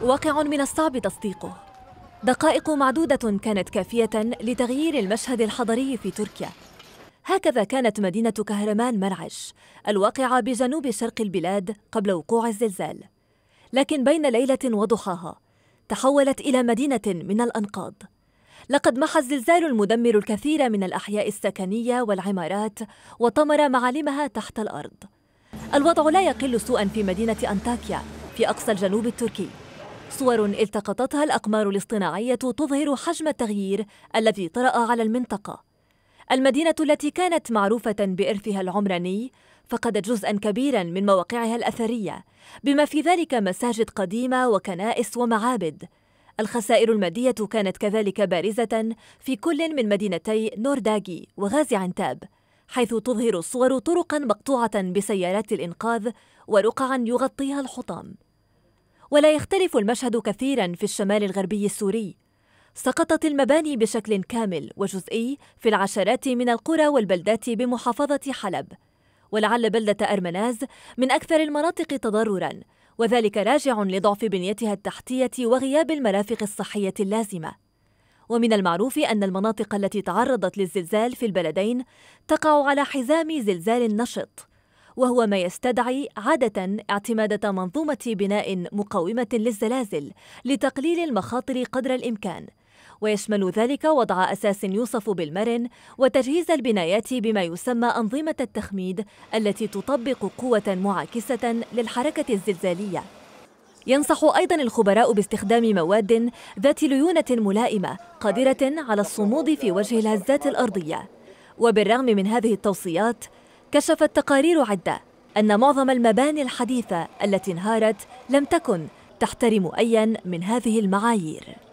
واقع من الصعب تصديقه دقائق معدودة كانت كافية لتغيير المشهد الحضري في تركيا هكذا كانت مدينة كهرمان مرعش الواقعة بجنوب شرق البلاد قبل وقوع الزلزال لكن بين ليلة وضحاها تحولت إلى مدينة من الأنقاض لقد محى الزلزال المدمر الكثير من الأحياء السكنية والعمارات وطمر معالمها تحت الأرض الوضع لا يقل سوءا في مدينة أنطاكيا في أقصى الجنوب التركي صور التقطتها الأقمار الاصطناعية تظهر حجم التغيير الذي طرأ على المنطقة. المدينة التي كانت معروفة بإرثها العمراني فقدت جزءا كبيرا من مواقعها الأثرية، بما في ذلك مساجد قديمة وكنائس ومعابد. الخسائر المادية كانت كذلك بارزة في كل من مدينتي نورداغي وغازي عنتاب، حيث تظهر الصور طرقا مقطوعة بسيارات الإنقاذ ورقعا يغطيها الحطام. ولا يختلف المشهد كثيرا في الشمال الغربي السوري سقطت المباني بشكل كامل وجزئي في العشرات من القرى والبلدات بمحافظة حلب ولعل بلدة أرمناز من أكثر المناطق تضرراً وذلك راجع لضعف بنيتها التحتية وغياب المرافق الصحية اللازمة ومن المعروف أن المناطق التي تعرضت للزلزال في البلدين تقع على حزام زلزال نشط وهو ما يستدعي عادة اعتمادة منظومة بناء مقاومة للزلازل لتقليل المخاطر قدر الإمكان ويشمل ذلك وضع أساس يوصف بالمرن وتجهيز البنايات بما يسمى أنظمة التخميد التي تطبق قوة معاكسة للحركة الزلزالية ينصح أيضا الخبراء باستخدام مواد ذات ليونة ملائمة قادرة على الصمود في وجه الهزات الأرضية وبالرغم من هذه التوصيات كشفت تقارير عدة أن معظم المباني الحديثة التي انهارت لم تكن تحترم أيا من هذه المعايير